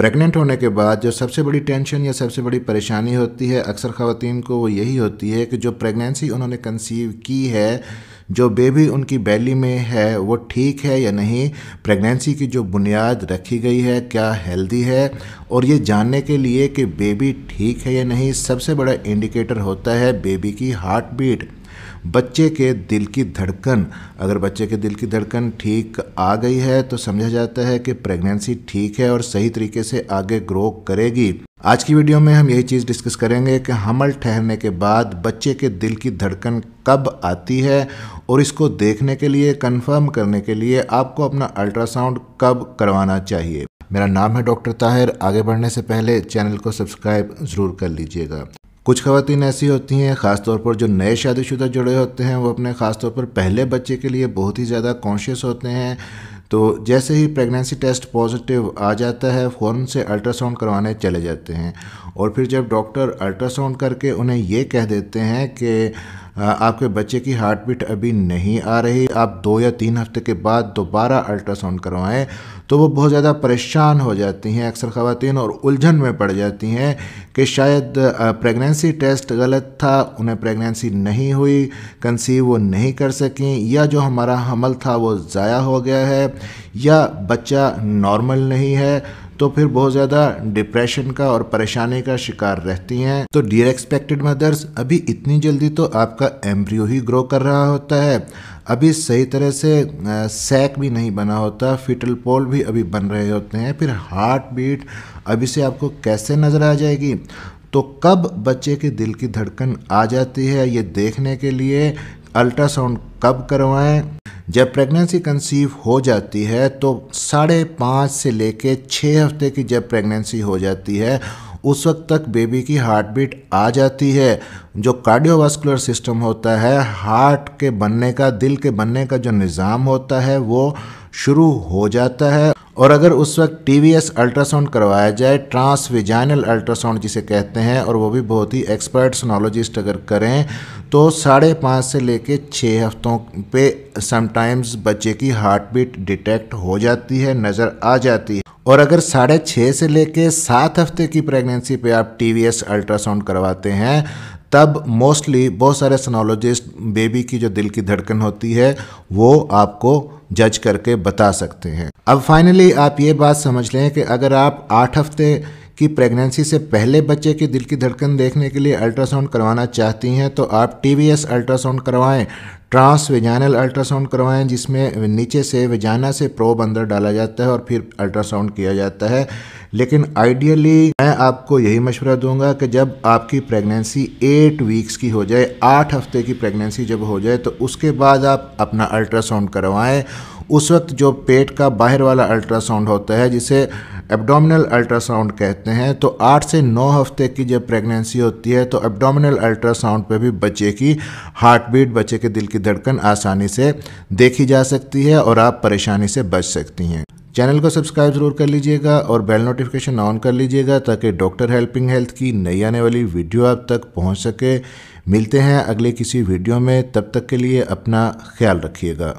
pregnant होने के बाद जो सबसे बड़ी टेंशन या सबसे बड़ी परेशानी होती है अक्सर खातन को वो यही होती है कि जो प्रेगनेंसी उन्होंने कंसीव की है जो बेबी उनकी बैली में है वो ठीक है या नहीं प्रेगनेंसी की जो बुनियाद रखी गई है क्या हेल्दी है और ये जानने के लिए कि बेबी ठीक है या नहीं सबसे बड़ा इंडिकेटर होता है बेबी की हार्ट बीट बच्चे के दिल की धड़कन अगर बच्चे के दिल की धड़कन ठीक आ गई है तो समझा जाता है कि प्रेगनेंसी ठीक है और सही तरीके से आगे ग्रो करेगी आज की वीडियो में हम यही चीज़ डिस्कस करेंगे कि हमल ठहरने के बाद बच्चे के दिल की धड़कन कब आती है और इसको देखने के लिए कंफर्म करने के लिए आपको अपना अल्ट्रासाउंड कब करवाना चाहिए मेरा नाम है डॉक्टर ताहिर आगे बढ़ने से पहले चैनल को सब्सक्राइब ज़रूर कर लीजिएगा कुछ खवतिन ऐसी होती हैं ख़ासतौर पर जो नए शादीशुदा जुड़े होते हैं वो अपने ख़ास तौर पर पहले बच्चे के लिए बहुत ही ज़्यादा कॉन्शियस होते हैं तो जैसे ही प्रेगनेंसी टेस्ट पॉजिटिव आ जाता है फ़ौरन से अल्ट्रासाउंड करवाने चले जाते हैं और फिर जब डॉक्टर अल्ट्रासाउंड करके उन्हें ये कह देते हैं कि हाँ, आपके बच्चे की हार्ट बीट अभी नहीं आ रही आप दो या तीन हफ्ते के बाद दोबारा अल्ट्रासाउंड करवाएं तो वो बहुत ज़्यादा परेशान हो जाती हैं अक्सर खातन और उलझन में पड़ जाती हैं कि शायद प्रेगनेंसी टेस्ट गलत था उन्हें प्रेगनेंसी नहीं हुई कंसीव वो नहीं कर सकें या जो हमारा हमल था वो ज़ाया हो गया है या बच्चा नॉर्मल नहीं है तो फिर बहुत ज़्यादा डिप्रेशन का और परेशानी का शिकार रहती हैं तो डियर एक्सपेक्टेड मदर्स अभी इतनी जल्दी तो आपका एम्ब्रियो ही ग्रो कर रहा होता है अभी सही तरह से सैक भी नहीं बना होता फिटल पोल भी अभी बन रहे होते हैं फिर हार्ट बीट अभी से आपको कैसे नज़र आ जाएगी तो कब बच्चे के दिल की धड़कन आ जाती है ये देखने के लिए अल्ट्रासाउंड कब करवाएं जब प्रेगनेंसी कंसीव हो जाती है तो साढ़े पाँच से लेके छः हफ्ते की जब प्रेगनेंसी हो जाती है उस वक्त तक बेबी की हार्ट बीट आ जाती है जो कार्डियोवास्कुलर सिस्टम होता है हार्ट के बनने का दिल के बनने का जो निज़ाम होता है वो शुरू हो जाता है और अगर उस वक्त एस अल्ट्रासाउंड करवाया जाए ट्रांसविजाइनल अल्ट्रासाउंड जिसे कहते हैं और वो भी बहुत ही एक्सपर्ट सोनोलॉजिस्ट अगर करें तो साढ़े पाँच से लेके छः हफ्तों पे समटाइम्स बच्चे की हार्ट बीट डिटेक्ट हो जाती है नज़र आ जाती है और अगर साढ़े छः से लेके सात हफ्ते की प्रेगनेंसी पे आप टी वी एस अल्ट्रासाउंड करवाते हैं तब मोस्टली बहुत सारे सनोलॉजिस्ट बेबी की जो दिल की धड़कन होती है वो आपको जज करके बता सकते हैं अब फाइनली आप ये बात समझ लें कि अगर आप आठ हफ्ते कि प्रेगनेंसी से पहले बच्चे के दिल की धड़कन देखने के लिए अल्ट्रासाउंड करवाना चाहती हैं तो आप टी वी एस अल्ट्रासाउंड करवाएँ ट्रांस वेजाइनल अल्ट्रासाउंड करवाएं जिसमें नीचे से वेजाना से प्रोब अंदर डाला जाता है और फिर अल्ट्रासाउंड किया जाता है लेकिन आइडियली मैं आपको यही मशवरा दूंगा कि जब आपकी प्रेगनेंसी एट वीक्स की हो जाए आठ हफ्ते की प्रेगनेंसी जब हो जाए तो उसके बाद आप अपना अल्ट्रासाउंड करवाएं उस वक्त जो पेट का बाहर वाला अल्ट्रासाउंड होता है जिसे एब्डोमिनल अल्ट्रासाउंड कहते हैं तो आठ से नौ हफ्ते की जब प्रेगनेंसी होती है तो एब्डोमिनल अल्ट्रासाउंड पे भी बच्चे की हार्ट बीट बच्चे के दिल की धड़कन आसानी से देखी जा सकती है और आप परेशानी से बच सकती हैं चैनल को सब्सक्राइब ज़रूर कर लीजिएगा और बेल नोटिफिकेशन ऑन कर लीजिएगा ताकि डॉक्टर हेल्पिंग हेल्थ की नई आने वाली वीडियो आप तक पहुंच सके मिलते हैं अगले किसी वीडियो में तब तक के लिए अपना ख्याल रखिएगा